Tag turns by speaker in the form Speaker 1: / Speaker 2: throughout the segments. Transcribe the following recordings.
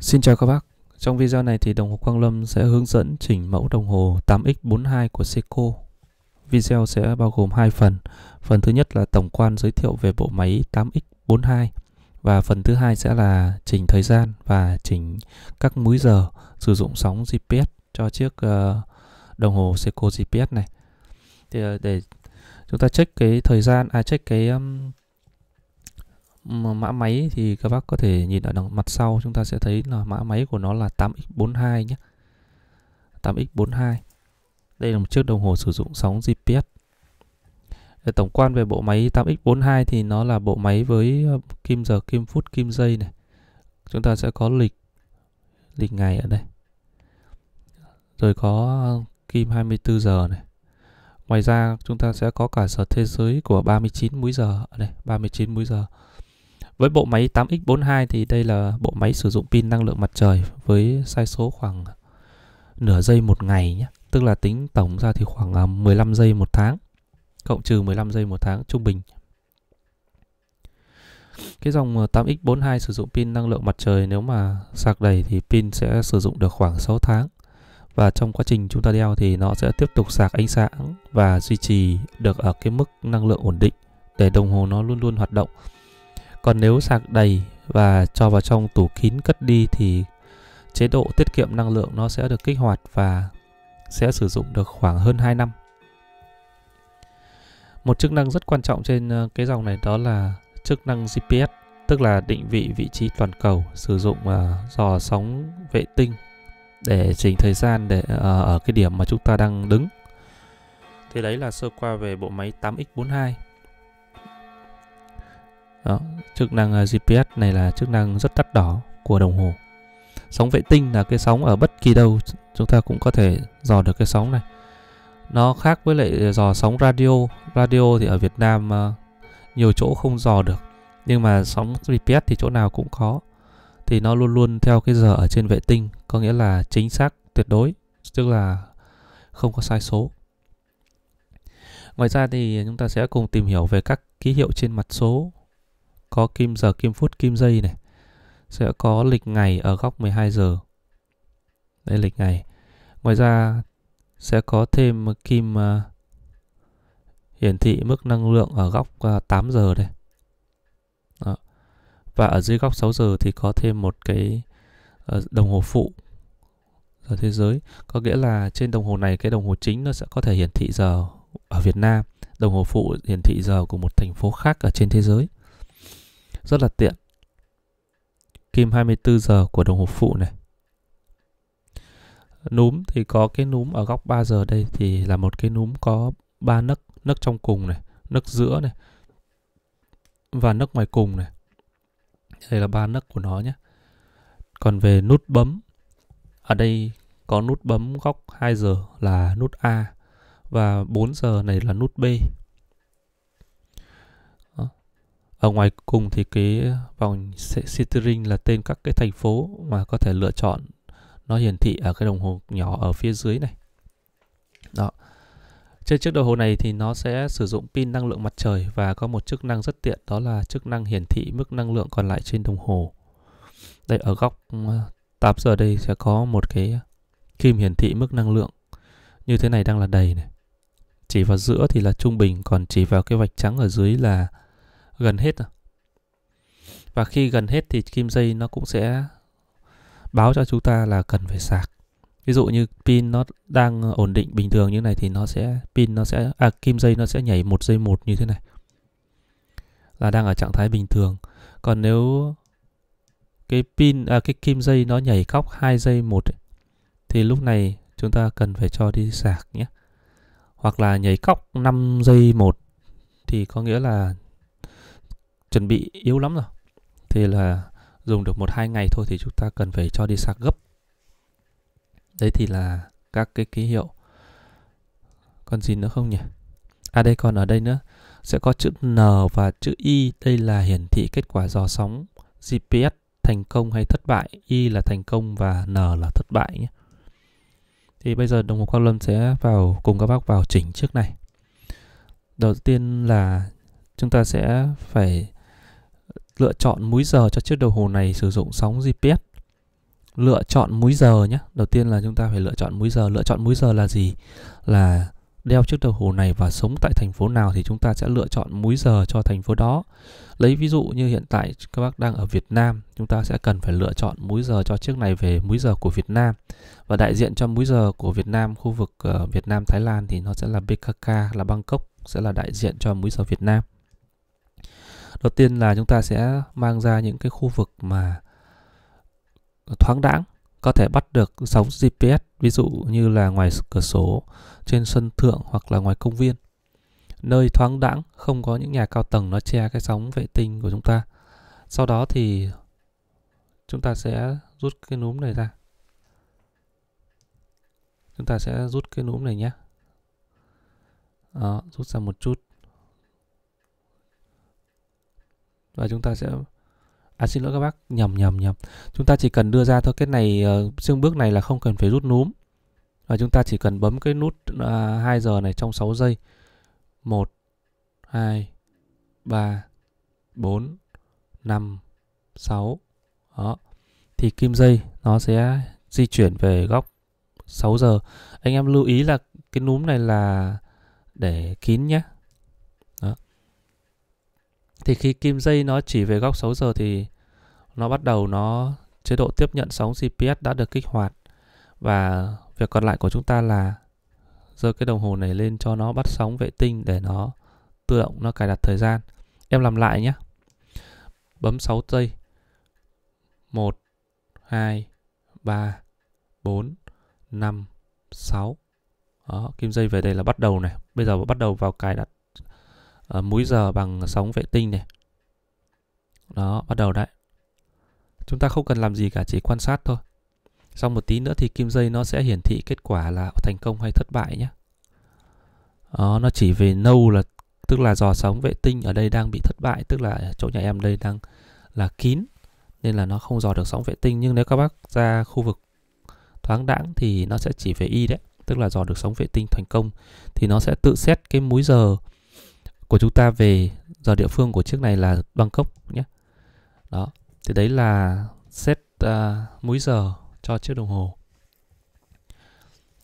Speaker 1: Xin chào các bác, trong video này thì đồng hồ Quang Lâm sẽ hướng dẫn chỉnh mẫu đồng hồ 8X42 của Seiko. Video sẽ bao gồm hai phần. Phần thứ nhất là tổng quan giới thiệu về bộ máy 8X42 và phần thứ hai sẽ là chỉnh thời gian và chỉnh các múi giờ sử dụng sóng GPS cho chiếc ờ, đồng hồ Seiko GPS này. Thì ờ, để chúng ta check cái thời gian à check cái mã máy thì các bác có thể nhìn ở đằng mặt sau chúng ta sẽ thấy là mã máy của nó là 8x42 nhé 8x42 đây là một chiếc đồng hồ sử dụng sóng GPS để tổng quan về bộ máy 8x42 thì nó là bộ máy với ờ, kim giờ kim phút kim giây này chúng ta sẽ có lịch lịch ngày ở đây rồi có kim 24 giờ này Ngoài ra chúng ta sẽ có cả sở thế giới của 39 múi giờ ở đây 39 múi giờ với bộ máy 8X42 thì đây là bộ máy sử dụng pin năng lượng mặt trời với sai số khoảng nửa giây một ngày nhé. Tức là tính tổng ra thì khoảng 15 à, giây một tháng. Cộng trừ 15 giây một tháng trung bình. Cái dòng 8X42 à, sử dụng pin năng lượng mặt trời nếu mà sạc đầy thì pin sẽ sử dụng được khoảng 6 tháng. Và trong quá trình chúng ta đeo thì nó sẽ tiếp tục sạc ánh sáng và duy trì được ở cái mức năng lượng ổn định để đồng hồ nó luôn luôn hoạt động. Còn nếu sạc đầy và cho vào trong tủ kín cất đi thì chế độ tiết kiệm năng lượng nó sẽ được kích hoạt và sẽ sử dụng được khoảng hơn 2 năm. Một chức năng rất quan trọng trên ờ, cái dòng này đó là chức năng GPS, tức là định vị vị trí toàn cầu, sử dụng uh, ờ, dò sóng vệ tinh để chỉnh thời gian để uh, ở cái điểm mà chúng ta đang đứng. thế đấy là sơ qua về bộ máy 8X42. Đó, chức năng à, GPS này là chức năng rất đắt đỏ của đồng hồ. Sóng vệ tinh là cái sóng ở bất kỳ đâu chúng ta cũng có thể dò được cái sóng này. Nó khác với lại dò sóng radio. Radio thì ở Việt Nam à, nhiều chỗ không dò được. Nhưng mà sóng GPS thì chỗ nào cũng có. Thì nó luôn luôn theo cái giờ ở trên vệ tinh, có nghĩa là chính xác tuyệt đối, tức là không có sai số. Ngoài ra thì chúng ta sẽ cùng tìm hiểu về các ký hiệu trên mặt số có kim giờ, kim phút, kim giây này. Sẽ có lịch ngày ở góc 12 giờ. Đây lịch ngày. Ngoài ra sẽ có thêm kim uh, hiển thị mức năng lượng ở góc uh, ờ, 8 giờ đây. Đó. Và ở dưới góc 6 giờ thì có thêm một cái uh, đồng hồ phụ giờ thế giới. Có nghĩa là trên đồng hồ này cái đồng hồ chính nó sẽ có thể hiển thị giờ ở Việt Nam, đồng hồ phụ hiển thị giờ của một thành phố khác ở trên thế giới rất là tiện kim 24 giờ của đồng hồ phụ này núm thì có cái núm ở góc 3 giờ đây thì là một cái núm có ba nấc nấc trong cùng này nấc giữa này và nấc ngoài cùng này đây là ba nấc của nó nhé còn về nút bấm ở đây có nút bấm góc 2 giờ là nút A và 4 giờ này là nút B ở ngoài cùng thì cái vòng city là tên các cái thành phố mà có thể lựa chọn nó hiển thị ở cái đồng hồ nhỏ ở phía dưới này đó trên chiếc đồng hồ này thì nó sẽ sử dụng pin năng lượng mặt trời và có một chức năng rất tiện đó là chức năng hiển thị mức năng lượng còn lại trên đồng hồ đây ở góc 8 ừ, giờ đây sẽ có một cái kim hiển thị mức năng lượng như thế này đang là đầy này chỉ vào giữa thì là trung bình còn chỉ vào cái vạch trắng ở dưới là gần hết rồi à? và khi gần hết thì kim dây nó cũng sẽ báo cho chúng ta là cần phải sạc ví dụ như pin nó đang ổn định bình thường như này thì nó sẽ pin nó sẽ à, kim dây nó sẽ nhảy một giây một như thế này là đang ở trạng thái bình thường còn nếu cái pin à, cái kim dây nó nhảy góc 2 giây một thì lúc này chúng ta cần phải cho đi sạc nhé hoặc là nhảy góc 5 giây một thì có nghĩa là chuẩn bị yếu lắm rồi thì là dùng được một hai ngày thôi thì chúng ta cần phải cho đi sạc gấp đấy thì là các cái ký hiệu còn gì nữa không nhỉ à đây còn ở đây nữa sẽ có chữ N và chữ Y đây là hiển thị kết quả dò sóng GPS thành công hay thất bại Y là thành công và N là thất bại nhé thì bây giờ đồng hồ Quang Lâm sẽ vào cùng các bác vào chỉnh trước này đầu tiên là chúng ta sẽ phải lựa chọn múi giờ cho chiếc đồng hồ này sử dụng sóng GPS lựa chọn múi giờ nhé đầu tiên là chúng ta phải lựa chọn múi giờ lựa chọn múi giờ là gì là đeo chiếc đồng hồ này và sống tại thành phố nào thì chúng ta sẽ lựa chọn múi giờ cho thành phố đó lấy ví dụ như hiện tại các bác đang ở Việt Nam chúng ta sẽ cần phải lựa chọn múi giờ cho chiếc này về múi giờ của Việt Nam và đại diện cho múi giờ của Việt Nam khu vực ờ, Việt Nam Thái Lan thì nó sẽ là BKK là Bangkok sẽ là đại diện cho múi giờ Việt Nam đầu tiên là chúng ta sẽ mang ra những cái khu vực mà thoáng đãng có thể bắt được sóng GPS ví dụ như là ngoài cửa sổ trên sân thượng hoặc là ngoài công viên nơi thoáng đãng không có những nhà cao tầng nó che cái sóng vệ tinh của chúng ta sau đó thì chúng ta sẽ rút cái núm này ra chúng ta sẽ rút cái núm này nhé đó, rút ra một chút và chúng ta sẽ à xin lỗi các bác nhầm nhầm nhầm chúng ta chỉ cần đưa ra thôi cái này uh, bước này là không cần phải rút núm và chúng ta chỉ cần bấm cái nút uh, à, 2 giờ này trong 6 giây 1 2 3 4 5 6 đó thì kim dây nó sẽ di chuyển về góc 6 giờ anh em lưu ý là cái núm này là để kín nhé thì khi kim dây nó chỉ về góc 6 giờ thì nó bắt đầu nó chế độ tiếp nhận sóng GPS đã được kích hoạt và việc còn lại của chúng ta là giơ cái đồng hồ này lên cho nó bắt sóng vệ tinh để nó tự động nó cài đặt thời gian. Em làm lại nhé. Bấm 6 giây. 1 2 3 4 5 6. Đó, kim dây về đây là bắt đầu này. Bây giờ bắt đầu vào cài đặt uh, múi giờ bằng sóng vệ tinh này đó bắt đầu đấy chúng ta không cần làm gì cả chỉ quan sát thôi Sau một tí nữa thì kim dây nó sẽ hiển thị kết quả là thành công hay thất bại nhé đó, nó chỉ về nâu là tức là dò sóng vệ tinh ở đây đang bị thất bại tức là chỗ nhà em đây đang là kín nên là nó không dò được sóng vệ tinh nhưng nếu các bác ra khu vực thoáng đãng thì nó sẽ chỉ về y đấy tức là dò được sóng vệ tinh thành công thì nó sẽ tự xét cái múi giờ của chúng ta về giờ địa phương của chiếc này là Bangkok nhé đó thì đấy là set uh, múi giờ cho chiếc đồng hồ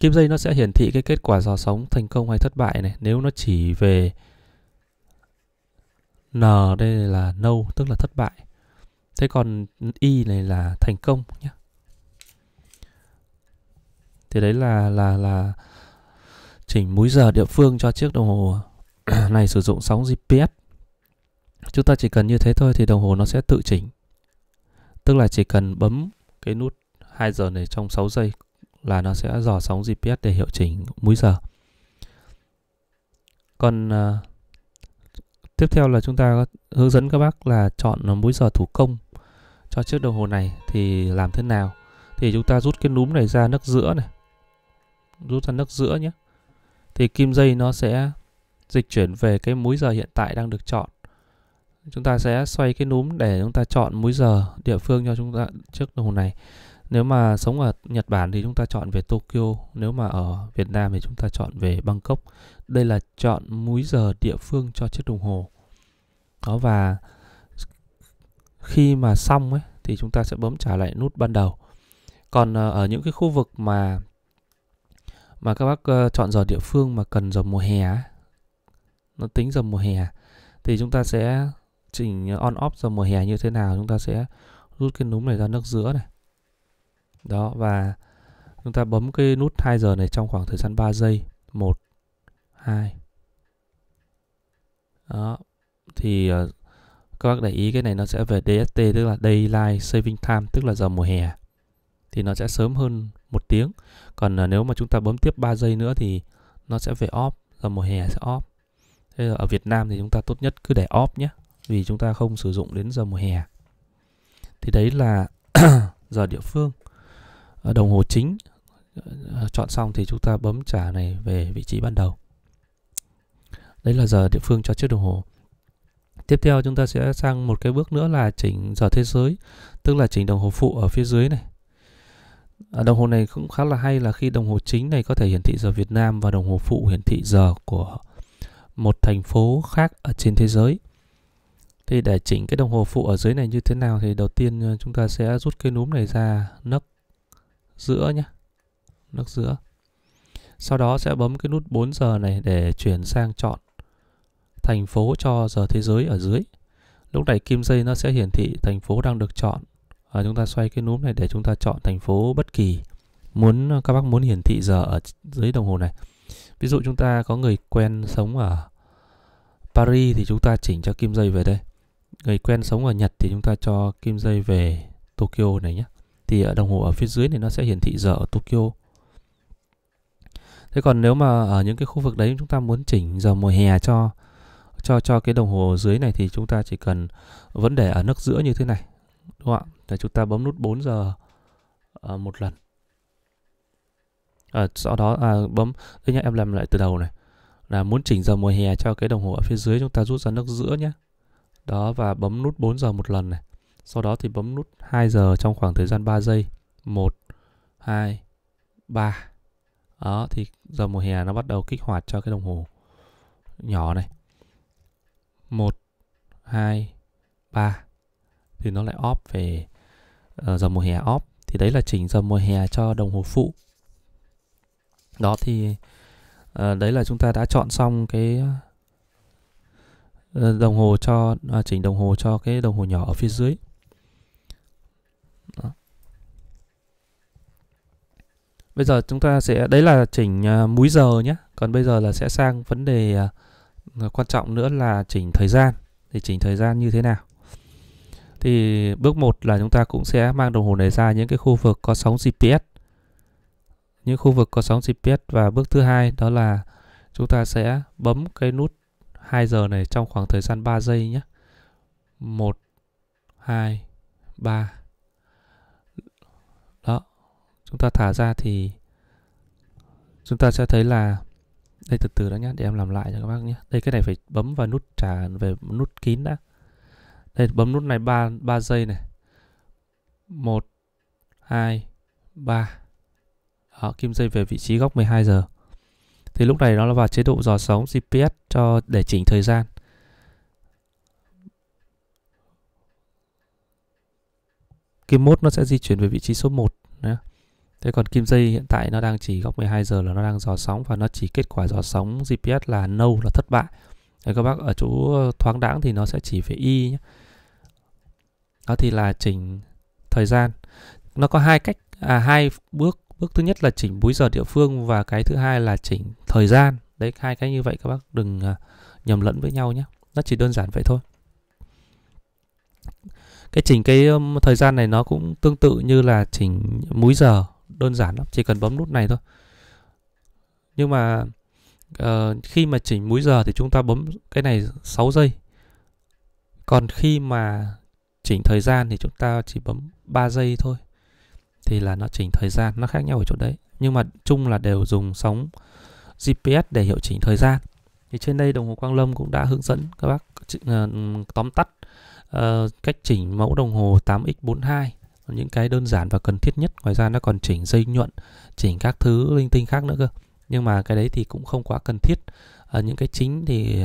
Speaker 1: kim dây nó sẽ hiển thị cái kết quả dò sóng thành công hay thất bại này nếu nó chỉ về n đây là no tức là thất bại thế còn y này là thành công nhé thì đấy là là là chỉnh múi giờ địa phương cho chiếc đồng hồ này sử dụng sóng GPS chúng ta chỉ cần như thế thôi thì đồng hồ nó sẽ tự chỉnh tức là chỉ cần bấm cái nút 2 giờ này trong 6 giây là nó sẽ dò sóng GPS để hiệu chỉnh múi giờ còn uh, tiếp theo là chúng ta hướng dẫn các bác là chọn múi giờ thủ công cho chiếc đồng hồ này thì làm thế nào thì chúng ta rút cái núm này ra nấc giữa này rút ra nấc giữa nhé thì kim dây nó sẽ dịch chuyển về cái múi giờ hiện tại đang được chọn chúng ta sẽ xoay cái núm để chúng ta chọn múi giờ địa phương cho chúng ta trước đồng hồ này nếu mà sống ở Nhật Bản thì chúng ta chọn về Tokyo nếu mà ở Việt Nam thì chúng ta chọn về Bangkok đây là chọn múi giờ địa phương cho chiếc đồng hồ đó và khi mà xong ấy thì chúng ta sẽ bấm trả lại nút ban đầu còn ờ, ở những cái khu vực mà mà các bác ờ, chọn giờ địa phương mà cần giờ mùa hè nó tính dầm mùa hè thì chúng ta sẽ chỉnh ờ, on off dầm mùa hè như thế nào chúng ta sẽ rút cái núm này ra nước giữa này đó và chúng ta bấm cái nút 2 giờ này trong khoảng thời gian 3 giây 1 2 đó thì ờ, các bác để ý cái này nó sẽ về DST tức là Daylight Saving Time tức là giờ mùa hè thì nó sẽ sớm hơn một tiếng còn ờ, nếu mà chúng ta bấm tiếp 3 giây nữa thì nó sẽ về off giờ mùa hè sẽ off Thế ở Việt Nam thì chúng ta tốt nhất cứ để off nhé vì chúng ta không sử dụng đến giờ mùa hè thì đấy là giờ địa phương ở ờ, đồng hồ chính ờ, ờ, chọn xong thì chúng ta bấm trả này về vị trí ban đầu đấy là giờ địa phương cho chiếc đồng hồ tiếp theo chúng ta sẽ sang một cái bước nữa là chỉnh giờ thế giới tức là chỉnh đồng hồ phụ ở phía dưới này đồng hồ này cũng khá là hay là khi đồng hồ chính này có thể hiển thị giờ Việt Nam và đồng hồ phụ hiển thị giờ của một thành phố khác ở trên thế giới. Thì để chỉnh cái đồng hồ phụ ở dưới này như thế nào thì đầu tiên ờ, chúng ta sẽ rút cái núm này ra nấc giữa nhé. Nấc giữa. Sau đó sẽ bấm cái nút 4 giờ này để chuyển sang chọn thành phố cho giờ thế giới ở dưới. Lúc này kim dây nó sẽ hiển thị thành phố đang được chọn. À, chúng ta xoay cái núm này để chúng ta chọn thành phố bất kỳ. Muốn các bác muốn hiển thị giờ ở dưới đồng hồ này ví dụ chúng ta có người quen sống ở Paris thì chúng ta chỉnh cho kim dây về đây người quen sống ở Nhật thì chúng ta cho kim dây về Tokyo này nhé thì ở đồng hồ ở phía dưới thì nó sẽ hiển thị giờ ở Tokyo thế còn nếu mà ở những cái khu vực đấy chúng ta muốn chỉnh giờ mùa hè cho cho cho cái đồng hồ dưới này thì chúng ta chỉ cần vấn đề ở nước giữa như thế này đúng không ạ chúng ta bấm nút 4 giờ ờ, một lần à, sau đó à, bấm đây nhá em làm lại từ đầu này là muốn chỉnh giờ mùa hè cho cái đồng hồ ở phía dưới chúng ta rút ra nước giữa nhé đó và bấm nút 4 giờ một lần này sau đó thì bấm nút 2 giờ trong khoảng thời gian 3 giây 1 2 3 đó thì giờ mùa hè nó bắt đầu kích hoạt cho cái đồng hồ nhỏ này 1 2 3 thì nó lại off về uh, giờ mùa hè off thì đấy là chỉnh giờ mùa hè cho đồng hồ phụ đó thì à, đấy là chúng ta đã chọn xong cái ờ, đồng hồ cho à, chỉnh đồng hồ cho cái đồng hồ nhỏ ở phía dưới đó. bây giờ chúng ta sẽ đấy là chỉnh à, múi giờ nhé còn bây giờ là sẽ sang vấn đề à, quan trọng nữa là chỉnh thời gian thì chỉnh thời gian như thế nào thì bước 1 là chúng ta cũng sẽ mang đồng hồ này ra những cái khu vực có sóng GPS những khu vực có sóng GPS và bước thứ hai đó là chúng ta sẽ bấm cái nút 2 giờ này trong khoảng thời gian 3 giây nhé. 1 2 3 Đó, chúng ta thả ra thì chúng ta sẽ thấy là đây từ từ đó nhé, để em làm lại cho các bác nhé. Đây cái này phải bấm vào nút trả về nút kín đã. Đây bấm nút này 3 3 giây này. 1 2 3 đó, ờ, kim dây về vị trí góc 12 giờ. Thì lúc này nó là vào chế độ dò sóng GPS cho để chỉnh thời gian. Kim mốt nó sẽ di chuyển về vị trí số 1 nhé. Thế còn kim dây hiện tại nó đang chỉ góc 12 giờ là nó đang dò sóng và nó chỉ kết quả dò sóng GPS là no là thất bại. Đấy, các bác ở chỗ ờ, thoáng đãng thì nó sẽ chỉ về y nhé. Đó thì là chỉnh thời gian. Nó có hai cách à hai bước bước thứ nhất là chỉnh múi giờ địa phương và cái thứ hai là chỉnh thời gian đấy hai cái như vậy các bác đừng à, nhầm lẫn với nhau nhé nó chỉ đơn giản vậy thôi cái chỉnh cái thời gian này nó cũng tương tự như là chỉnh múi giờ đơn giản lắm chỉ cần bấm nút này thôi nhưng mà uh, khi mà chỉnh múi giờ thì chúng ta bấm cái này 6 giây còn khi mà chỉnh thời gian thì chúng ta chỉ bấm 3 giây thôi thì là nó chỉnh thời gian nó khác nhau ở chỗ đấy nhưng mà chung là đều dùng sóng GPS để hiệu chỉnh thời gian thì trên đây đồng hồ Quang Lâm cũng đã hướng dẫn các bác ờ, tóm tắt uh, cách chỉnh mẫu đồng hồ 8x42 những cái đơn giản và cần thiết nhất ngoài ra nó còn chỉnh dây nhuận chỉnh các thứ linh tinh khác nữa cơ nhưng mà cái đấy thì cũng không quá cần thiết ở ờ, những cái chính thì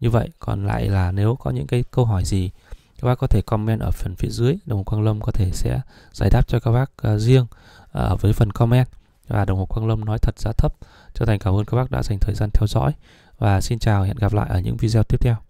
Speaker 1: như vậy còn lại là nếu có những cái câu hỏi gì các bác có thể comment ở phần phía dưới đồng hồ quang lâm có thể sẽ giải đáp cho các bác à, riêng ở à, với phần comment và đồng hồ quang lâm nói thật giá thấp cho thành cảm ơn các bác đã dành thời gian theo dõi và xin chào hẹn gặp lại ở những video tiếp theo